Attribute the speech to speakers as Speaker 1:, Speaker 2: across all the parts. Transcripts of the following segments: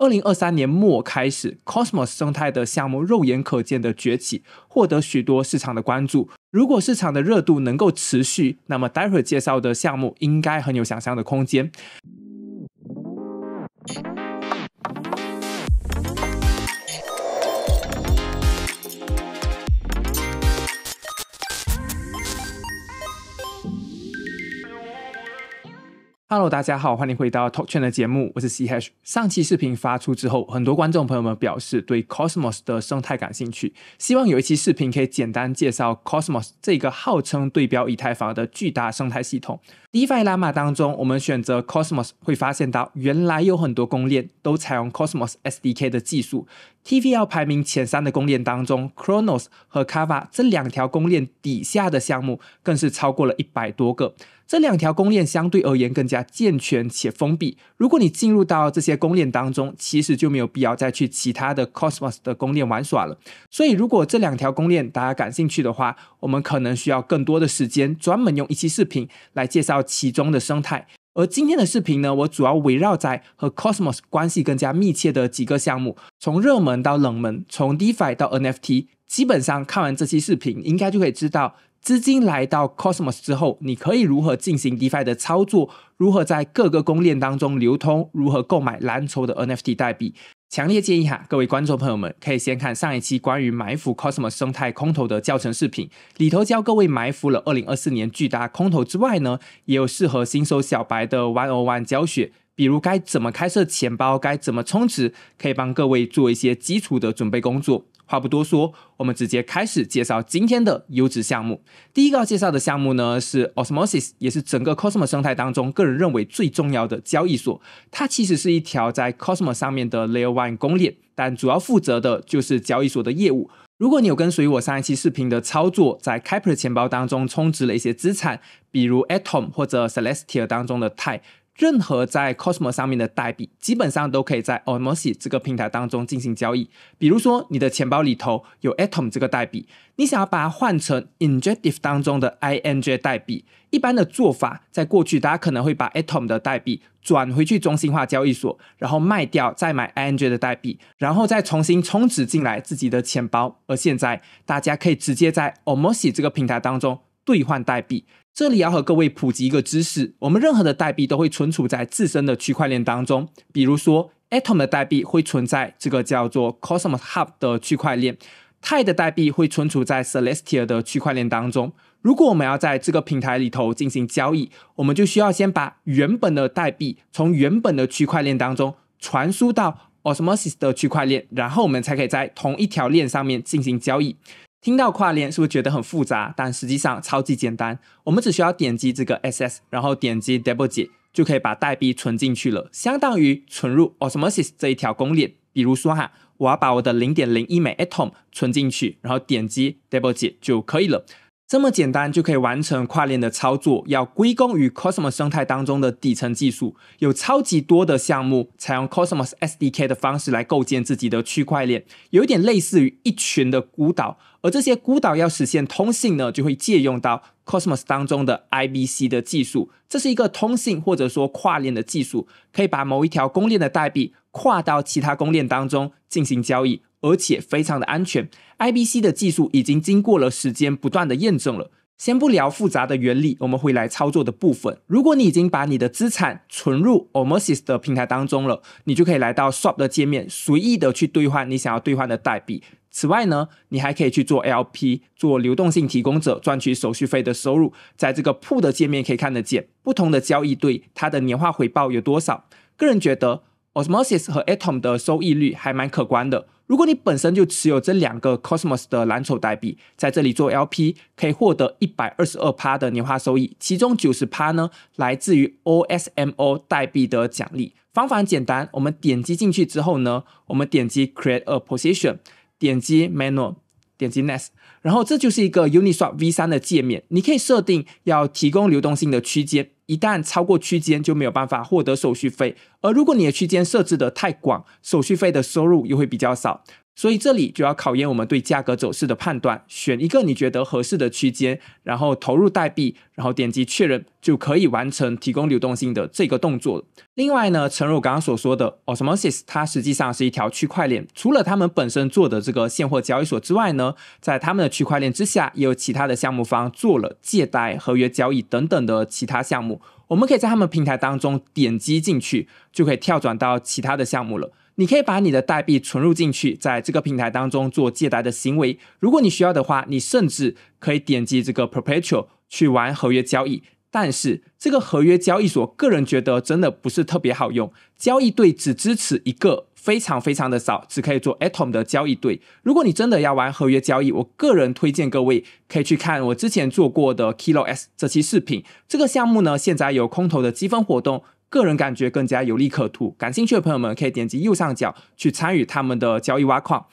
Speaker 1: 二零二三年末开始，Cosmos 生态的项目肉眼可见的崛起，获得许多市场的关注。如果市场的热度能够持续，那么待会介绍的项目应该很有想象的空间。Hello，大家好，欢迎回到 Talk c 的节目，我是 C H。上期视频发出之后，很多观众朋友们表示对 Cosmos 的生态感兴趣，希望有一期视频可以简单介绍 Cosmos 这个号称对标以太坊的巨大生态系统。DeFi 拉 a 当中，我们选择 Cosmos 会发现到，原来有很多公链都采用 Cosmos SDK 的技术。TVL 排名前三的公链当中，Chronos 和 k a v a 这两条公链底下的项目更是超过了一百多个。这两条公链相对而言更加健全且封闭。如果你进入到这些公链当中，其实就没有必要再去其他的 Cosmos 的公链玩耍了。所以，如果这两条公链大家感兴趣的话，我们可能需要更多的时间，专门用一期视频来介绍。其中的生态，而今天的视频呢，我主要围绕在和 Cosmos 关系更加密切的几个项目，从热门到冷门，从 DeFi 到 NFT，基本上看完这期视频，应该就可以知道资金来到 Cosmos 之后，你可以如何进行 DeFi 的操作，如何在各个公链当中流通，如何购买蓝筹的 NFT 代币。强烈建议哈，各位观众朋友们可以先看上一期关于埋伏 Cosmos 生态空投的教程视频，里头教各位埋伏了二零二四年巨大空投之外呢，也有适合新手小白的 One On One 教学。比如该怎么开设钱包，该怎么充值，可以帮各位做一些基础的准备工作。话不多说，我们直接开始介绍今天的优质项目。第一个要介绍的项目呢是 Osmosis，也是整个 Cosmos 生态当中个人认为最重要的交易所。它其实是一条在 Cosmos 上面的 Layer One 工链，但主要负责的就是交易所的业务。如果你有跟随我上一期视频的操作，在 Capr 钱包当中充值了一些资产，比如 Atom 或者 Celestia 当中的泰。任何在 Cosmos 上面的代币，基本上都可以在 o m o s 这个平台当中进行交易。比如说，你的钱包里头有 Atom 这个代币，你想要把它换成 Injective 当中的 INJ 代币，一般的做法在过去，大家可能会把 Atom 的代币转回去中心化交易所，然后卖掉，再买 INJ 的代币，然后再重新充值进来自己的钱包。而现在，大家可以直接在 o m o s 这个平台当中。兑换代币，这里要和各位普及一个知识：我们任何的代币都会存储在自身的区块链当中。比如说，ATOM 的代币会存在这个叫做 Cosmos Hub 的区块链，TID 的代币会存储在 Celestia 的区块链当中。如果我们要在这个平台里头进行交易，我们就需要先把原本的代币从原本的区块链当中传输到 Osmosis 的区块链，然后我们才可以在同一条链上面进行交易。听到跨链是不是觉得很复杂？但实际上超级简单，我们只需要点击这个 SS，然后点击 Double G，就可以把代币存进去了，相当于存入 Osmosis 这一条公链。比如说哈，我要把我的零点零一枚 Atom 存进去，然后点击 Double G 就可以了。这么简单就可以完成跨链的操作，要归功于 Cosmos 生态当中的底层技术。有超级多的项目采用 Cosmos SDK 的方式来构建自己的区块链，有一点类似于一群的孤岛。而这些孤岛要实现通信呢，就会借用到 Cosmos 当中的 IBC 的技术。这是一个通信或者说跨链的技术，可以把某一条公链的代币跨到其他公链当中进行交易。而且非常的安全，IBC 的技术已经经过了时间不断的验证了。先不聊复杂的原理，我们会来操作的部分。如果你已经把你的资产存入 Omosis 的平台当中了，你就可以来到 Swap 的界面，随意的去兑换你想要兑换的代币。此外呢，你还可以去做 LP，做流动性提供者，赚取手续费的收入。在这个铺的界面可以看得见，不同的交易对它的年化回报有多少。个人觉得。c o s m o s s 和 Atom 的收益率还蛮可观的。如果你本身就持有这两个 Cosmos 的蓝筹代币，在这里做 LP 可以获得一百二十二的年化收益，其中九十呢来自于 OSMO 代币的奖励。方法很简单，我们点击进去之后呢，我们点击 Create a Position，点击 Manual，点击 Next，然后这就是一个 Uniswap V3 的界面，你可以设定要提供流动性的区间。一旦超过区间就没有办法获得手续费，而如果你的区间设置得太广，手续费的收入又会比较少。所以这里就要考验我们对价格走势的判断，选一个你觉得合适的区间，然后投入代币，然后点击确认就可以完成提供流动性的这个动作。另外呢，诚如我刚刚所说的，Osmosis 它实际上是一条区块链，除了他们本身做的这个现货交易所之外呢，在他们的区块链之下也有其他的项目方做了借贷、合约交易等等的其他项目。我们可以在他们平台当中点击进去，就可以跳转到其他的项目了。你可以把你的代币存入进去，在这个平台当中做借贷的行为。如果你需要的话，你甚至可以点击这个 perpetual 去玩合约交易。但是这个合约交易所，个人觉得真的不是特别好用。交易对只支持一个，非常非常的少，只可以做 ATOM 的交易对。如果你真的要玩合约交易，我个人推荐各位可以去看我之前做过的 Kilo S 这期视频。这个项目呢，现在有空投的积分活动，个人感觉更加有利可图。感兴趣的朋友们可以点击右上角去参与他们的交易挖矿。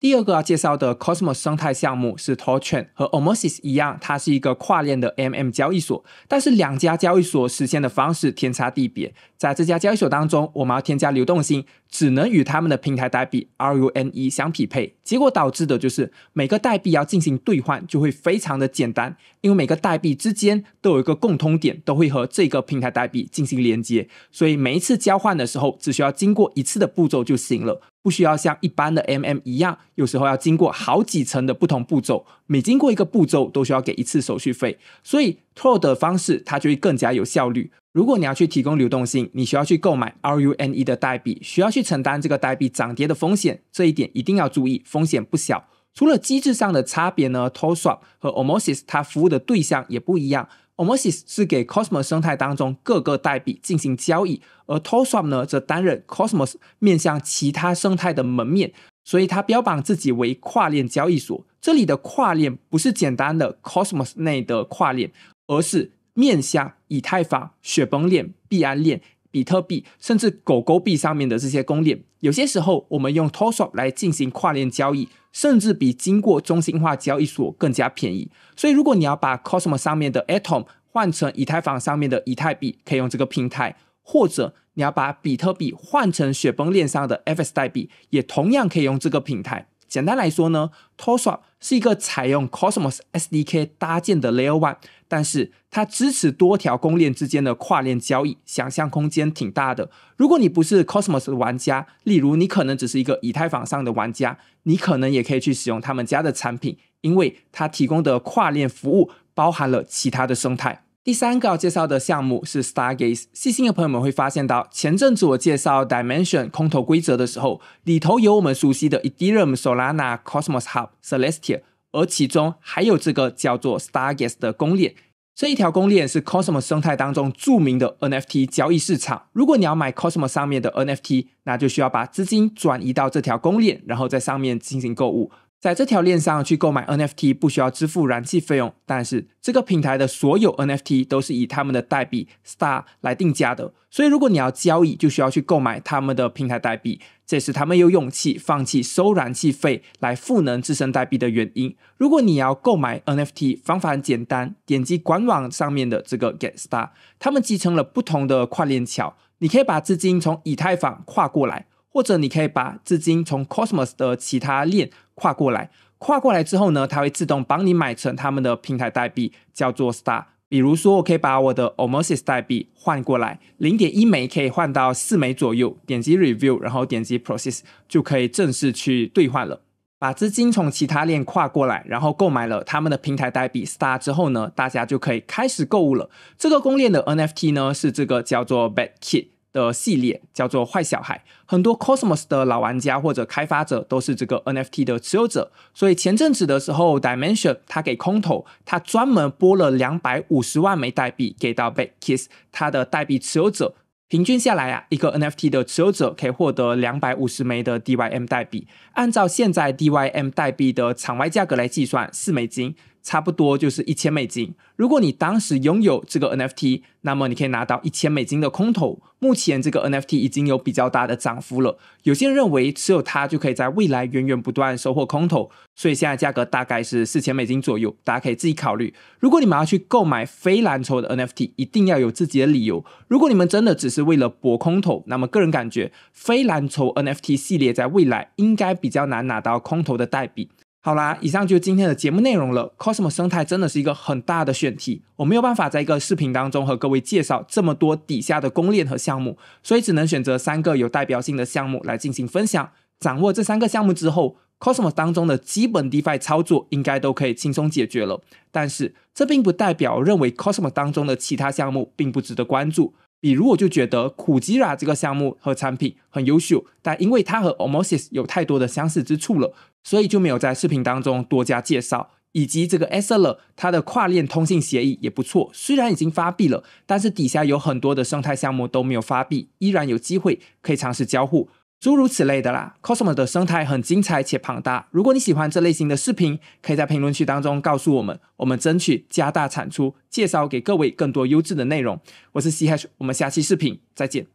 Speaker 1: 第二个要介绍的 Cosmos 生态项目是 t o r c h e i n 和 Omosis 一样，它是一个跨链的 MM 交易所，但是两家交易所实现的方式天差地别。在这家交易所当中，我们要添加流动性，只能与他们的平台代币 RUNE 相匹配。结果导致的就是每个代币要进行兑换，就会非常的简单，因为每个代币之间都有一个共通点，都会和这个平台代币进行连接，所以每一次交换的时候，只需要经过一次的步骤就行了，不需要像一般的 MM 一样，有时候要经过好几层的不同步骤，每经过一个步骤都需要给一次手续费，所以 TLD 的方式它就会更加有效率。如果你要去提供流动性，你需要去购买 RUNE 的代币，需要去承担这个代币涨跌的风险，这一点一定要注意，风险不小。除了机制上的差别呢，Toswap 和 Omosis 它服务的对象也不一样。Omosis 是给 Cosmos 生态当中各个代币进行交易，而 Toswap 呢则担任 Cosmos 面向其他生态的门面，所以它标榜自己为跨链交易所。这里的跨链不是简单的 Cosmos 内的跨链，而是。面向以太坊、雪崩链、币安链、比特币，甚至狗狗币上面的这些公链，有些时候我们用 t o s h o p 来进行跨链交易，甚至比经过中心化交易所更加便宜。所以，如果你要把 Cosmos 上面的 Atom 换成以太坊上面的以太币，可以用这个平台；或者你要把比特币换成雪崩链上的 FS 代币，也同样可以用这个平台。简单来说呢，Toswap 是一个采用 Cosmos SDK 搭建的 Layer One，但是它支持多条公链之间的跨链交易，想象空间挺大的。如果你不是 Cosmos 的玩家，例如你可能只是一个以太坊上的玩家，你可能也可以去使用他们家的产品，因为它提供的跨链服务包含了其他的生态。第三个要介绍的项目是 Stargaze。细心的朋友们会发现到，前阵子我介绍 Dimension 空投规则的时候，里头有我们熟悉的 Ethereum、Solana、Cosmos Hub、Celestia，而其中还有这个叫做 Stargaze 的公链。这一条公链是 Cosmos 生态当中著名的 NFT 交易市场。如果你要买 Cosmos 上面的 NFT，那就需要把资金转移到这条公链，然后在上面进行购物。在这条链上去购买 NFT 不需要支付燃气费用，但是这个平台的所有 NFT 都是以他们的代币 Star 来定价的，所以如果你要交易，就需要去购买他们的平台代币。这是他们有勇气放弃收燃气费来赋能自身代币的原因。如果你要购买 NFT，方法很简单，点击官网上面的这个 Get Star，他们集成了不同的跨链桥，你可以把资金从以太坊跨过来，或者你可以把资金从 Cosmos 的其他链。跨过来，跨过来之后呢，它会自动帮你买成他们的平台代币，叫做 Star。比如说，我可以把我的 Omosis 代币换过来，零点一枚可以换到四枚左右。点击 Review，然后点击 Process，就可以正式去兑换了。把资金从其他链跨过来，然后购买了他们的平台代币 Star 之后呢，大家就可以开始购物了。这个公链的 NFT 呢，是这个叫做 Bad Kid。的系列叫做坏小孩，很多 Cosmos 的老玩家或者开发者都是这个 NFT 的持有者，所以前阵子的时候，Dimension 他给空投，他专门拨了两百五十万枚代币给到 b Big Kiss，他的代币持有者，平均下来啊，一个 NFT 的持有者可以获得两百五十枚的 DYM 代币，按照现在 DYM 代币的场外价格来计算，四美金。差不多就是一千美金。如果你当时拥有这个 NFT，那么你可以拿到一千美金的空头。目前这个 NFT 已经有比较大的涨幅了，有些人认为持有它就可以在未来源源不断收获空头，所以现在价格大概是四千美金左右，大家可以自己考虑。如果你们要去购买非蓝筹的 NFT，一定要有自己的理由。如果你们真的只是为了博空头，那么个人感觉非蓝筹 NFT 系列在未来应该比较难拿到空头的代币。好啦，以上就是今天的节目内容了。Cosmos 生态真的是一个很大的选题，我没有办法在一个视频当中和各位介绍这么多底下的攻略和项目，所以只能选择三个有代表性的项目来进行分享。掌握这三个项目之后，Cosmos 当中的基本 DeFi 操作应该都可以轻松解决了。但是这并不代表认为 Cosmos 当中的其他项目并不值得关注。比如，我就觉得酷基拉这个项目和产品很优秀，但因为它和 Omosis 有太多的相似之处了，所以就没有在视频当中多加介绍。以及这个 S L，它的跨链通信协议也不错，虽然已经发币了，但是底下有很多的生态项目都没有发币，依然有机会可以尝试交互。诸如此类的啦，Cosmo 的生态很精彩且庞大。如果你喜欢这类型的视频，可以在评论区当中告诉我们，我们争取加大产出，介绍给各位更多优质的内容。我是 C H，我们下期视频再见。